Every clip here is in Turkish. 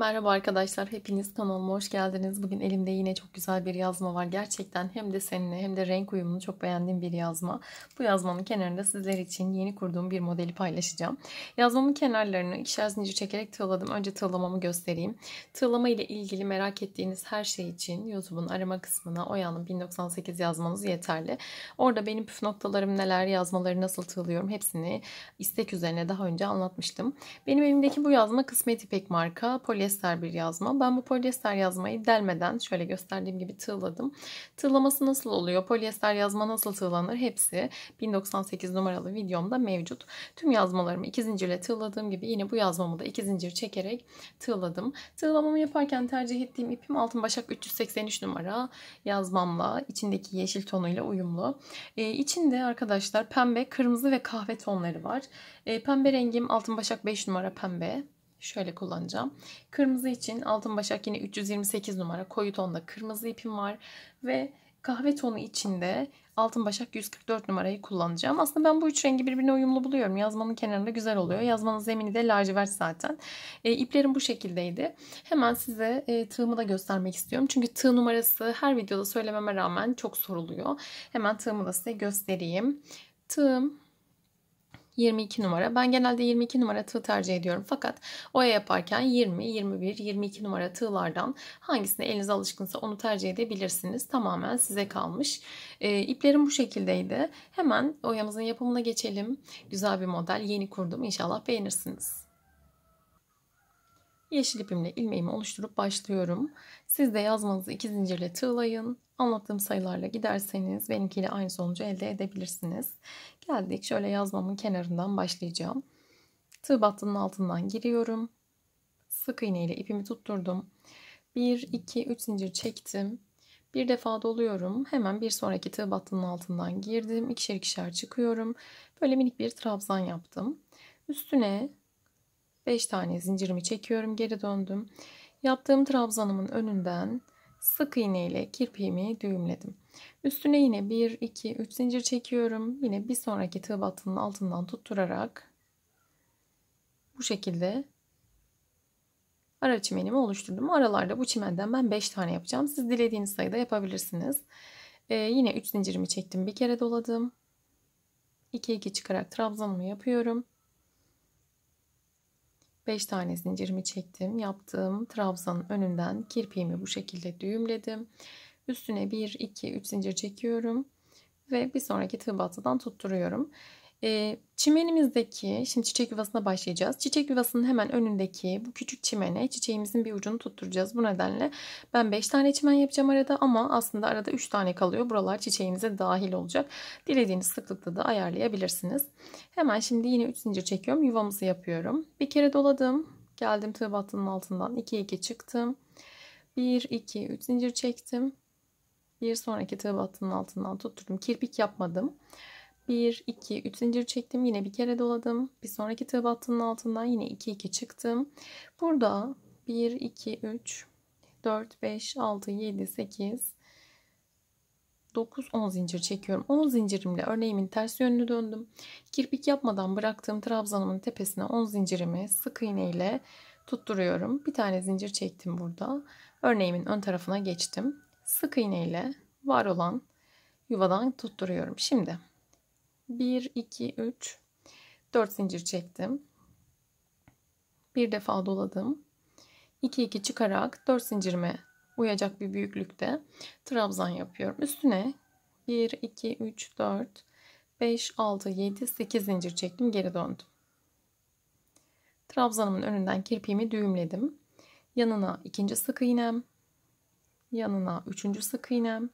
Merhaba arkadaşlar, hepiniz kanalıma hoş geldiniz. Bugün elimde yine çok güzel bir yazma var. Gerçekten hem desenini hem de renk uyumunu çok beğendiğim bir yazma. Bu yazmanın kenarında sizler için yeni kurduğum bir modeli paylaşacağım. Yazmamın kenarlarını ikişer zincir çekerek tığladım. Önce tığlamamı göstereyim. Tığlama ile ilgili merak ettiğiniz her şey için YouTube'un arama kısmına Oya'nın 1098 yazmanız yeterli. Orada benim püf noktalarım neler, yazmaları nasıl tığlıyorum hepsini istek üzerine daha önce anlatmıştım. Benim elimdeki bu yazma Kısmet İpek marka. Polyester polyester bir yazma. Ben bu polyester yazmayı delmeden şöyle gösterdiğim gibi tığladım. Tığlaması nasıl oluyor? Polyester yazma nasıl tığlanır? Hepsi 1098 numaralı videomda mevcut. Tüm yazmalarımı iki zincirle tığladığım gibi yine bu yazmamı da iki zincir çekerek tığladım. Tığlamamı yaparken tercih ettiğim ipim altın başak 383 numara yazmamla içindeki yeşil tonuyla uyumlu. Ee, içinde arkadaşlar pembe, kırmızı ve kahve tonları var. Ee, pembe rengim altın başak 5 numara pembe. Şöyle kullanacağım. Kırmızı için altın başak yine 328 numara koyu tonda kırmızı ipim var. Ve kahve tonu içinde altın başak 144 numarayı kullanacağım. Aslında ben bu üç rengi birbirine uyumlu buluyorum. Yazmanın kenarında güzel oluyor. Yazmanın zemini de lacivert zaten. E, iplerim bu şekildeydi. Hemen size e, tığımı da göstermek istiyorum. Çünkü tığ numarası her videoda söylememe rağmen çok soruluyor. Hemen tığımı da size göstereyim. Tığım 22 numara. Ben genelde 22 numara tığ tercih ediyorum. Fakat oya yaparken 20, 21, 22 numara tığlardan hangisine eliniz alışkınsa onu tercih edebilirsiniz. Tamamen size kalmış. E, iplerim bu şekildeydi. Hemen oyamızın yapımına geçelim. Güzel bir model. Yeni kurdum. İnşallah beğenirsiniz. Yeşil ipimle ilmeğimi oluşturup başlıyorum. Siz de yazmanızı iki zincirle tığlayın. Anlattığım sayılarla giderseniz benimkiyle aynı sonucu elde edebilirsiniz. Geldik şöyle yazmamın kenarından başlayacağım. Tığ battının altından giriyorum. Sık iğne ile ipimi tutturdum. 1, 2, 3 zincir çektim. Bir defa doluyorum. Hemen bir sonraki tığ battının altından girdim. İkişer ikişer çıkıyorum. Böyle minik bir trabzan yaptım. Üstüne 5 tane zincirimi çekiyorum. Geri döndüm. Yaptığım trabzanımın önünden sık iğne ile kirpiğimi düğümledim. Üstüne yine 1, 2, 3 zincir çekiyorum. Yine bir sonraki tığ battının altından tutturarak bu şekilde ara çimenimi oluşturdum. Aralarda bu çimenden ben 5 tane yapacağım. Siz dilediğiniz sayıda yapabilirsiniz. Ee, yine 3 zincirimi çektim. Bir kere doladım. 2 2 çıkarak trabzanımı yapıyorum. 5 tane zincirimi çektim. Yaptığım trabzanın önünden kirpiğimi bu şekilde düğümledim. Üstüne 1, 2, 3 zincir çekiyorum. Ve bir sonraki tığ battıdan tutturuyorum. E, çimenimizdeki, şimdi çiçek yuvasına başlayacağız. Çiçek yuvasının hemen önündeki bu küçük çimene çiçeğimizin bir ucunu tutturacağız. Bu nedenle ben 5 tane çimen yapacağım arada ama aslında arada 3 tane kalıyor. Buralar çiçeğimize dahil olacak. Dilediğiniz sıklıkta da ayarlayabilirsiniz. Hemen şimdi yine 3 zincir çekiyorum. Yuvamızı yapıyorum. Bir kere doladım. Geldim tığ battının altından 2 2 çıktım. 1 2 3 zincir çektim. Bir sonraki tığ battının altından tutturdum. Kirpik yapmadım. 1, 2, 3 zincir çektim. Yine bir kere doladım. Bir sonraki tığ battığının altından yine 2, 2 çıktım. Burada 1, 2, 3, 4, 5, 6, 7, 8, 9, 10 zincir çekiyorum. 10 zincirimle örneğimin ters yönünü döndüm. Kirpik yapmadan bıraktığım trabzanımın tepesine 10 zincirimi sık iğne ile tutturuyorum. Bir tane zincir çektim burada. Örneğimin ön tarafına geçtim. Sık iğne ile var olan yuvadan tutturuyorum. Şimdi 1 2 3 4 zincir çektim. Bir defa doladım. 2 2 çıkarak 4 zincirime uyacak bir büyüklükte trabzan yapıyorum. Üstüne 1 2 3 4 5 6 7 8 zincir çektim, geri döndüm. Trabzanımın önünden kirpiğimi düğümledim. Yanına ikinci sık iğnem, yanına üçüncü sık iğnem,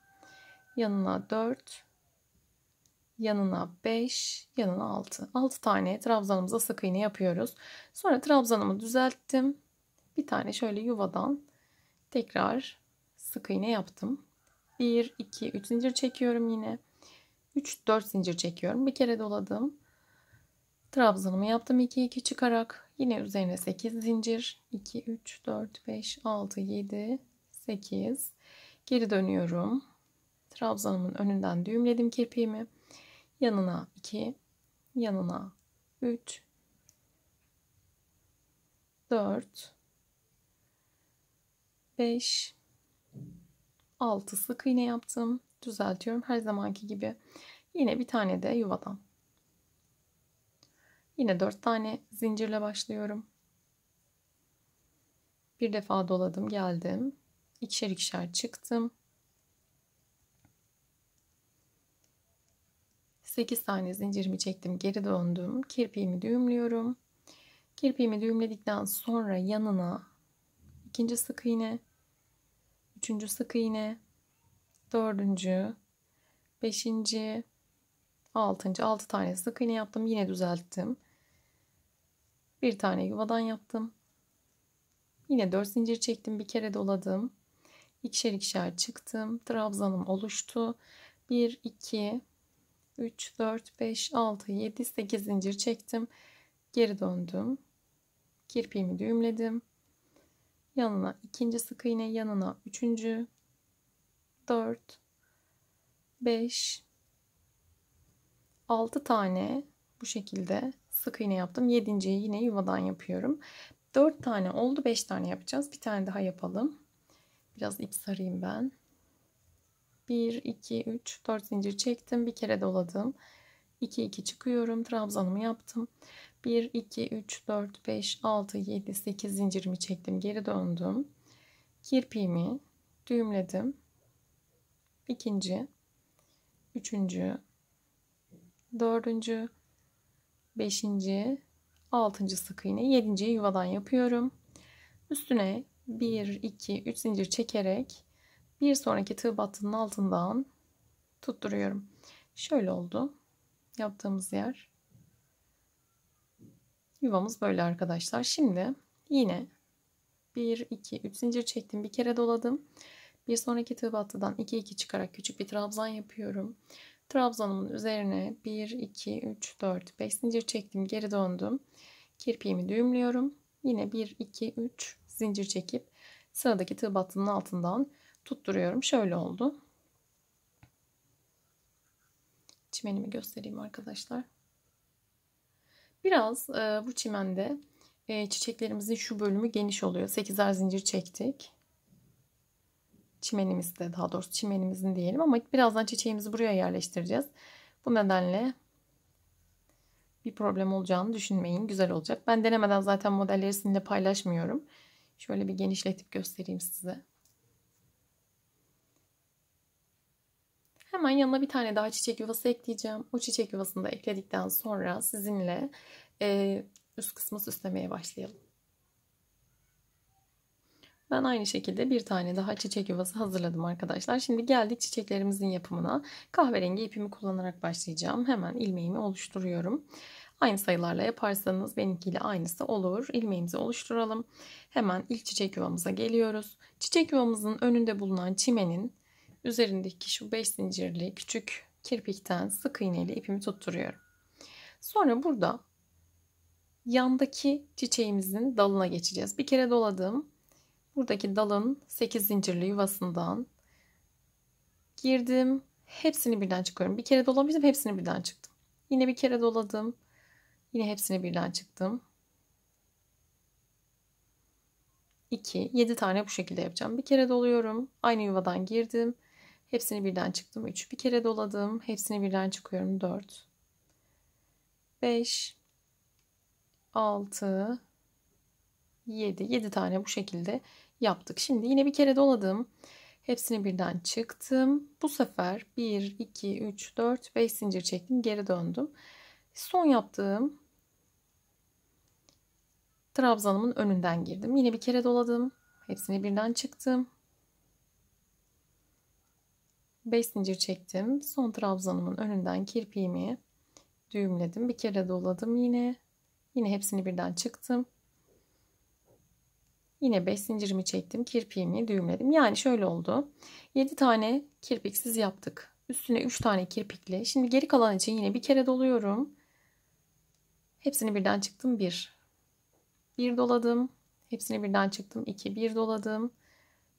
yanına 4 yanına 5, yanına 6. 6 tane trabzanımıza sık iğne yapıyoruz. Sonra trabzanımı düzelttim. Bir tane şöyle yuvadan tekrar sık iğne yaptım. 1, 2, 3 zincir çekiyorum yine. 3, 4 zincir çekiyorum. Bir kere doladım. Trabzanımı yaptım 2, 2 çıkarak. Yine üzerine 8 zincir. 2, 3, 4, 5, 6, 7, 8. Geri dönüyorum. Trabzanımın önünden düğümledim kirpiğimi yanına 2, yanına 3, 4, 5, 6 sık iğne yaptım. Düzeltiyorum her zamanki gibi. Yine bir tane de yuvadan. Yine 4 tane zincirle başlıyorum. Bir defa doladım geldim. İkişer ikişer çıktım. 8 tane zincirimi çektim. Geri döndüm. Kirpiğimi düğümlüyorum. Kirpiğimi düğümledikten sonra yanına ikinci sık iğne, üçüncü sık iğne, dördüncü, beşinci, altıncı, altı tane sık iğne yaptım. Yine düzelttim. Bir tane yuvadan yaptım. Yine dört zincir çektim. Bir kere doladım. ikişer ikişer çıktım. Trabzanım oluştu. 1, 2, 3, 4, 5, 6, 7, 8 zincir çektim. Geri döndüm. Kirpiğimi düğümledim. Yanına ikinci sık iğne, yanına üçüncü, 4, 5, 6 tane bu şekilde sık iğne yaptım. Yedinciyi yine yuvadan yapıyorum. 4 tane oldu, 5 tane yapacağız. Bir tane daha yapalım. Biraz ip sarayım ben. 1, 2, 3, 4 zincir çektim. Bir kere doladım. 2, 2 çıkıyorum. Trabzanımı yaptım. 1, 2, 3, 4, 5, 6, 7, 8 zincirimi çektim. Geri döndüm. Kirpiğimi düğümledim. İkinci, üçüncü, dördüncü, beşinci, altıncı sık iğne, yedinci yuvadan yapıyorum. Üstüne 1, 2, 3 zincir çekerek bir sonraki tığ battının altından tutturuyorum. Şöyle oldu. Yaptığımız yer. Yuvamız böyle arkadaşlar. Şimdi yine 1, 2, 3 zincir çektim. Bir kere doladım. Bir sonraki tığ battıdan 2, 2 çıkarak küçük bir trabzan yapıyorum. Trabzanımın üzerine 1, 2, 3, 4, 5 zincir çektim. Geri döndüm. Kirpiğimi düğümlüyorum. Yine 1, 2, 3 zincir çekip sıradaki tığ battının altından tutturuyorum. Şöyle oldu. Çimenimi göstereyim arkadaşlar. Biraz e, bu çimende e, çiçeklerimizin şu bölümü geniş oluyor. 8'er zincir çektik. Çimenimizde daha doğrusu çimenimizin diyelim ama birazdan çiçeğimizi buraya yerleştireceğiz. Bu nedenle bir problem olacağını düşünmeyin. Güzel olacak. Ben denemeden zaten modelleri sizinle paylaşmıyorum. Şöyle bir genişletip göstereyim size. Hemen yanına bir tane daha çiçek yuvası ekleyeceğim. O çiçek yuvasını da ekledikten sonra sizinle e, üst kısmı süslemeye başlayalım. Ben aynı şekilde bir tane daha çiçek yuvası hazırladım arkadaşlar. Şimdi geldik çiçeklerimizin yapımına. Kahverengi ipimi kullanarak başlayacağım. Hemen ilmeğimi oluşturuyorum. Aynı sayılarla yaparsanız benimkiyle aynısı olur. İlmeğimizi oluşturalım. Hemen ilk çiçek yuvamıza geliyoruz. Çiçek yuvamızın önünde bulunan çimenin üzerindeki şu 5 zincirli küçük kirpikten sık iğneyle ipimi tutturuyorum. Sonra burada yandaki çiçeğimizin dalına geçeceğiz. Bir kere doladım. Buradaki dalın 8 zincirli yuvasından girdim. Hepsini birden çıkıyorum. Bir kere dolamıştım hepsini birden çıktım. Yine bir kere doladım. Yine hepsini birden çıktım. 2, 7 tane bu şekilde yapacağım. Bir kere doluyorum. Aynı yuvadan girdim. Hepsini birden çıktım 3. Bir kere doladım. Hepsini birden çıkıyorum 4. 5 6 7 7 tane bu şekilde yaptık. Şimdi yine bir kere doladım. Hepsini birden çıktım. Bu sefer 1 2 3 4 5 zincir çektim, geri döndüm. Son yaptığım trabzanımın önünden girdim. Yine bir kere doladım. Hepsini birden çıktım. 5 zincir çektim. Son trabzanımın önünden kirpiğimi düğümledim. Bir kere doladım yine. Yine hepsini birden çıktım. Yine 5 zincirimi çektim. Kirpiğimi düğümledim. Yani şöyle oldu. 7 tane kirpiksiz yaptık. Üstüne 3 tane kirpikli. Şimdi geri kalan için yine bir kere doluyorum. Hepsini birden çıktım. 1. 1 doladım. Hepsini birden çıktım. 2. 1 doladım.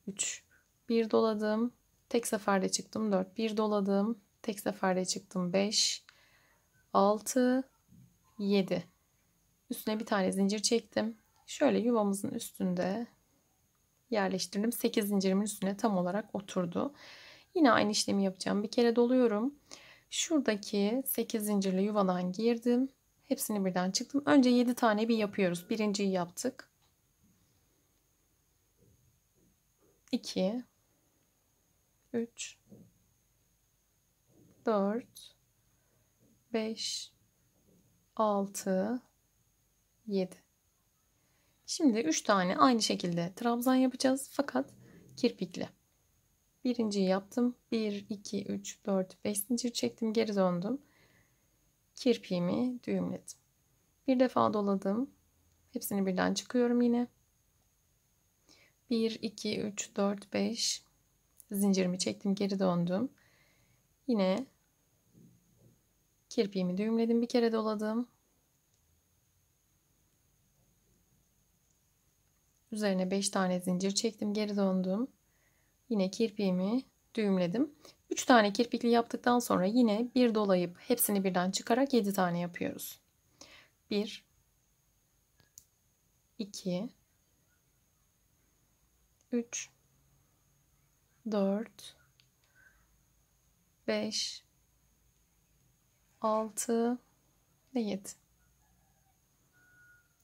3. 1 doladım. Tek seferde çıktım 4. bir doladım. Tek seferde çıktım 5. 6. 7. Üstüne bir tane zincir çektim. Şöyle yuvamızın üstünde yerleştirdim. 8 zincirimin üstüne tam olarak oturdu. Yine aynı işlemi yapacağım. Bir kere doluyorum. Şuradaki 8 zincirli yuvadan girdim. Hepsini birden çıktım. Önce 7 tane bir yapıyoruz. Birinciyi yaptık. 2 3 4 5 6 7 Şimdi 3 tane aynı şekilde trabzan yapacağız fakat kirpikli. Birinciyi yaptım. 1, 2, 3, 4, 5 zincir çektim. Geri döndüm. Kirpiğimi düğümledim. Bir defa doladım. Hepsini birden çıkıyorum yine. 1, 2, 3, 4, 5, Zincirimi çektim geri döndüm. Yine kirpiğimi düğümledim bir kere doladım. Üzerine 5 tane zincir çektim geri döndüm. Yine kirpiğimi düğümledim. 3 tane kirpikli yaptıktan sonra yine bir dolayıp hepsini birden çıkarak 7 tane yapıyoruz. 1 2 3 4 5 6 ve 7.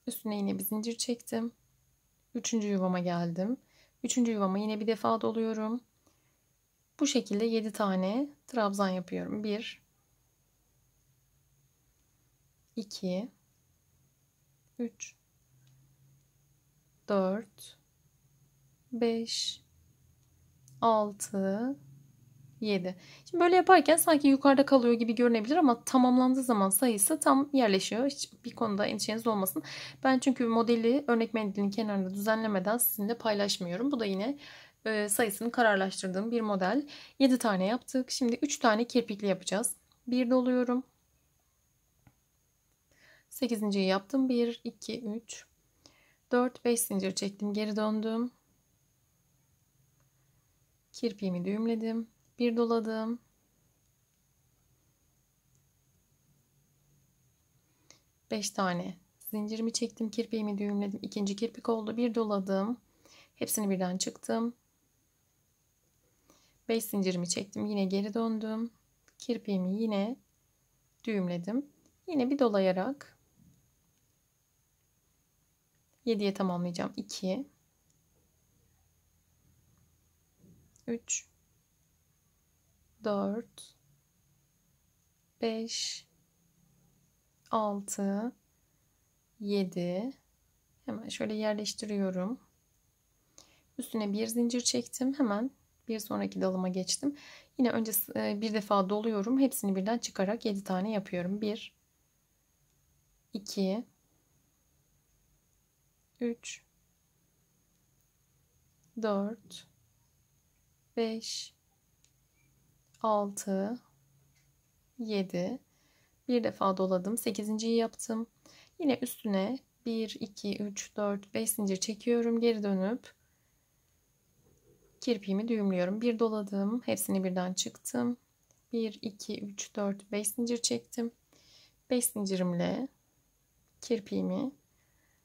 Üstüne yine bir zincir çektim. Üçüncü yuvama geldim. Üçüncü yuvama yine bir defa doluyorum. Bu şekilde 7 tane trabzan yapıyorum. 1 2 3 4 5 6, 7. Şimdi böyle yaparken sanki yukarıda kalıyor gibi görünebilir ama tamamlandığı zaman sayısı tam yerleşiyor. Hiç bir konuda endişeniz olmasın. Ben çünkü modeli örnek mendilin kenarında düzenlemeden sizinle paylaşmıyorum. Bu da yine e, sayısını kararlaştırdığım bir model. 7 tane yaptık. Şimdi 3 tane kirpikli yapacağız. 1 doluyorum. 8. yaptım. 1, 2, 3, 4, 5 zincir çektim. Geri döndüm. Kirpiğimi düğümledim. Bir doladım. Beş tane zincirimi çektim. Kirpiğimi düğümledim. İkinci kirpik oldu. Bir doladım. Hepsini birden çıktım. Beş zincirimi çektim. Yine geri döndüm. Kirpiğimi yine düğümledim. Yine bir dolayarak 7'ye tamamlayacağım. 2 3 4 5 6 7 hemen şöyle yerleştiriyorum. Üstüne bir zincir çektim. Hemen bir sonraki dalıma geçtim. Yine önce e, bir defa doluyorum. Hepsini birden çıkarak 7 tane yapıyorum. 1 2 3 4 5 6 7 bir defa doladım. 8.yi yaptım. Yine üstüne 1 2 3 4 5 zincir çekiyorum. Geri dönüp kirpiğimi düğümlüyorum. Bir doladım. Hepsini birden çıktım. 1 2 3 4 5 zincir çektim. 5 zincirimle kirpiğimi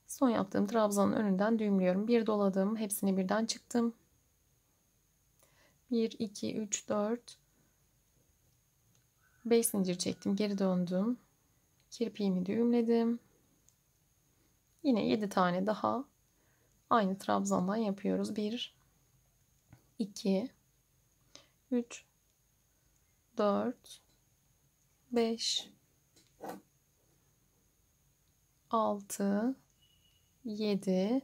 son yaptığım trabzanın önünden düğümlüyorum. Bir doladım. Hepsini birden çıktım. 1 2 3 4 5 zincir çektim geri döndüm kirpiğimi düğümledim yine 7 tane daha aynı trabzandan yapıyoruz 1 2 3 4 5 6 7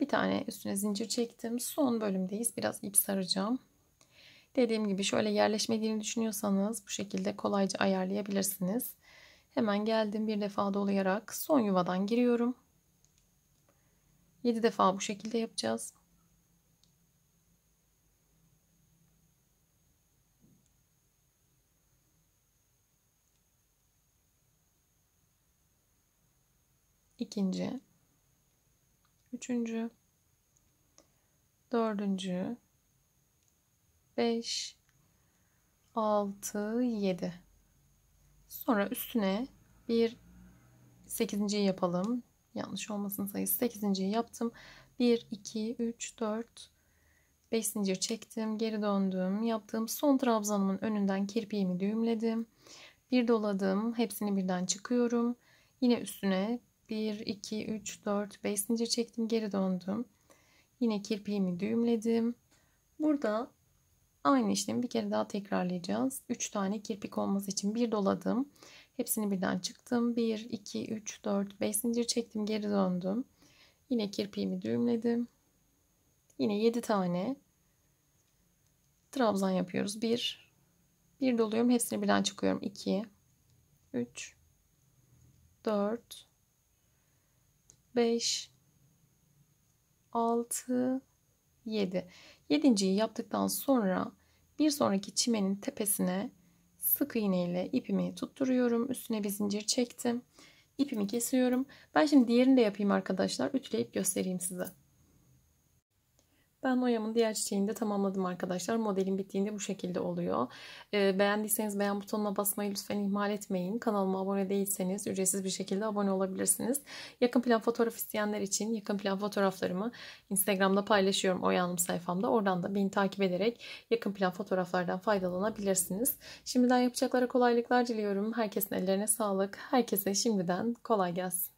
bir tane üstüne zincir çektim son bölümdeyiz biraz ip saracağım Dediğim gibi şöyle yerleşmediğini düşünüyorsanız bu şekilde kolayca ayarlayabilirsiniz. Hemen geldim bir defa dolayarak son yuvadan giriyorum. 7 defa bu şekilde yapacağız. İkinci, üçüncü, dördüncü, 5 6 7 Sonra üstüne bir 8. yapalım. Yanlış olmasın sayısı 8. yaptım. 1 2 3 4 5 zincir çektim, geri döndüm. Yaptığım son trabzanımın önünden kirpiğimi düğümledim. Bir doladım, hepsini birden çıkıyorum. Yine üstüne 1 2 3 4 5 zincir çektim, geri döndüm. Yine kirpiğimi düğümledim. Burada Aynı işlemi bir kere daha tekrarlayacağız. 3 tane kirpik olması için bir doladım. Hepsini birden çıktım. 1, 2, 3, 4, 5 zincir çektim. Geri döndüm. Yine kirpiğimi düğümledim. Yine 7 tane trabzan yapıyoruz. 1, 1 doluyorum. Hepsini birden çıkıyorum. 2, 3, 4, 5, 6, 7. Yedinciyi yaptıktan sonra bir sonraki çimenin tepesine sık iğne ile ipimi tutturuyorum. Üstüne bir zincir çektim. İpimi kesiyorum. Ben şimdi diğerini de yapayım arkadaşlar. Ütüleyip göstereyim size. Ben Noyam'ın diğer çiçeğini de tamamladım arkadaşlar. Modelin bittiğinde bu şekilde oluyor. Ee, beğendiyseniz beğen butonuna basmayı lütfen ihmal etmeyin. Kanalıma abone değilseniz ücretsiz bir şekilde abone olabilirsiniz. Yakın plan fotoğraf isteyenler için yakın plan fotoğraflarımı Instagram'da paylaşıyorum Oyanım sayfamda. Oradan da beni takip ederek yakın plan fotoğraflardan faydalanabilirsiniz. Şimdiden yapacaklara kolaylıklar diliyorum. Herkesin ellerine sağlık. Herkese şimdiden kolay gelsin.